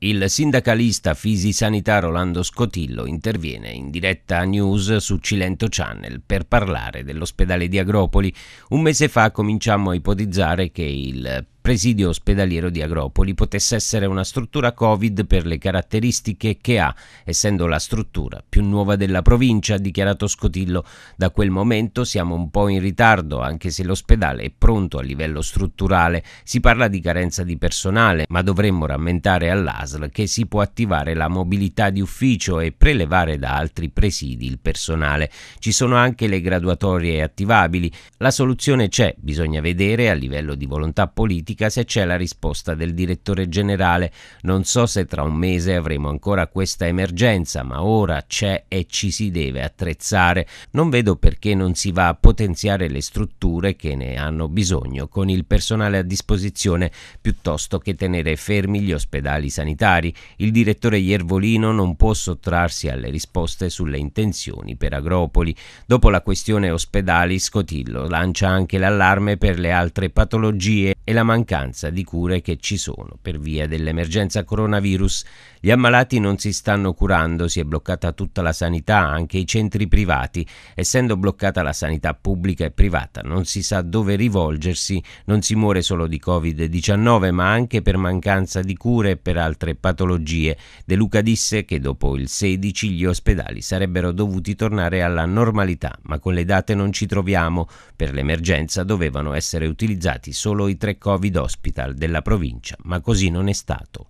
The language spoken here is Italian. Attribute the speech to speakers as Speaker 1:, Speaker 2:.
Speaker 1: Il sindacalista fisisanità Rolando Scotillo interviene in diretta news su Cilento Channel per parlare dell'ospedale di Agropoli. Un mese fa cominciamo a ipotizzare che il presidio ospedaliero di Agropoli potesse essere una struttura Covid per le caratteristiche che ha, essendo la struttura più nuova della provincia, ha dichiarato Scotillo. Da quel momento siamo un po' in ritardo, anche se l'ospedale è pronto a livello strutturale. Si parla di carenza di personale, ma dovremmo rammentare all'ASL che si può attivare la mobilità di ufficio e prelevare da altri presidi il personale. Ci sono anche le graduatorie attivabili. La soluzione c'è, bisogna vedere a livello di volontà politica politica se c'è la risposta del direttore generale. Non so se tra un mese avremo ancora questa emergenza, ma ora c'è e ci si deve attrezzare. Non vedo perché non si va a potenziare le strutture che ne hanno bisogno con il personale a disposizione piuttosto che tenere fermi gli ospedali sanitari. Il direttore Iervolino non può sottrarsi alle risposte sulle intenzioni per Agropoli. Dopo la questione ospedali, Scotillo lancia anche l'allarme per le altre patologie e la mancanza di cure che ci sono per via dell'emergenza coronavirus. Gli ammalati non si stanno curando, si è bloccata tutta la sanità, anche i centri privati. Essendo bloccata la sanità pubblica e privata, non si sa dove rivolgersi, non si muore solo di Covid-19, ma anche per mancanza di cure e per altre patologie. De Luca disse che dopo il 16 gli ospedali sarebbero dovuti tornare alla normalità, ma con le date non ci troviamo. Per l'emergenza dovevano essere utilizzati solo i tre Covid Hospital della provincia, ma così non è stato.